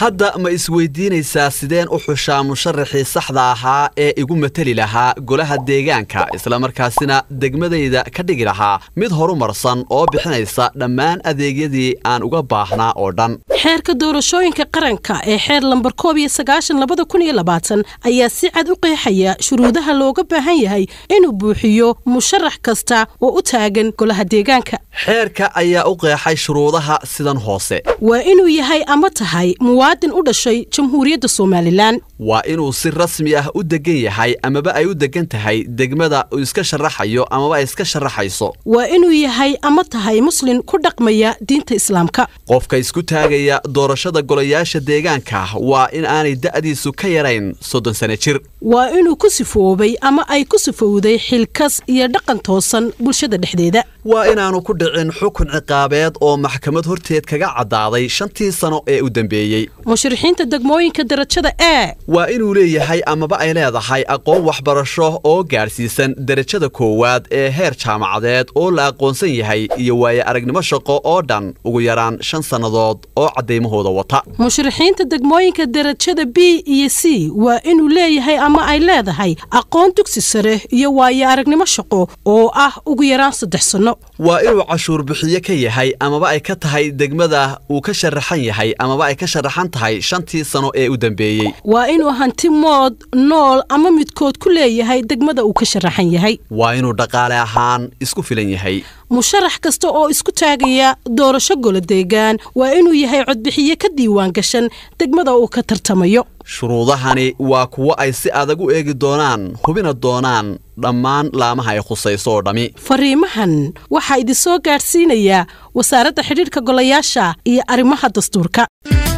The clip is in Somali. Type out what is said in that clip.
hadda ma isweydiinaysaa sideen u xushaa musharaxii saxda ahaa ee igu mateli lahaa golaha deegaanka isla markaasina degmadayda ka dhigi lahaa mid horumarsan oo bixinaysa dhammaan adeegyadii aan uga baahnaa oo dhan xeerka doorashooyinka qaranka ee xeer lambar koob iyo sagaashan labada kun iyo labaatan ayaa si cad u qeexaya shuruudaha looga baahan yahay inuu buuxiyo musharax kasta oo u taagan golaha deegaanka xeerka ayaa u qeexay shuruudaha sidan hoose waa inuu yahay ama tahay muwaadin u dhashay jamhuuriyadda somalilan waa inuu si rasmi ah u degan yahay amaba ay u degan tahay degmada uu iska sharaxayo amaba ay iska sharaxayso waa inuu yahay ama tahay muslin ku dhaqmaya diinta islaamka qofka isku taagaya dooraya doorashada golayaasha deegaanka waa in aanay da'diisu ka yarayn soddon sano jir waa inuu ku sifoobay ama ay ku sifowday xilkas iyo dhaqan toosan bulshada dhexdeeda waa inaanu ku dhicin xukun ciqaabeed oo maxkamad horteed kaga caddaaday shantii sano ee u dambeeyey mushrixiinta degmooyinka darajada e waa inuu leeyahay amaba ay leedahay aqoon waxbarasho oo gaadhsiisan darajada koowaad ee heer jaamacadeed oo la aqoonsan yahay iyo waaye aragnimo shaqo oo dhan ugu yaraan shan sannadood oo caddaymahooda wata mushrixiinta degmooyinka derajada b iyo c waa inuu leeyahay ama ay leedahay aqoon dugsi sare iyo waaye aragnimo shaqo oo ah ugu yaraan saddex sanno hadallo waa inuu cashuur bixiye ka yahay amaba ay ka tahay degmada uu ka sharaxan yahay amaba ay ka sharaxan tahay shantii sano ee u dambeeyey waa inuu hanti mood nool ama midkood ku leeyahay degmada uu ka sharaxan yahay waa inuu dhaqaale ahaan isku filan yahay musharax kasta oo isku taagaya doorasho golo deegaan waa inuu yahay codbixiye ka diiwaan gashan degmada uu ka tartamayo shuruudahani waa kuwo ay si adag u eegi doonaan hubina doonaan dhammaan laamaha ay khusayso oo dhammi fariimahan waxaa idinsoo gaadhsiinayaa wasaaradda xidhiidhka golayaasha iyo arrimaha dastuurka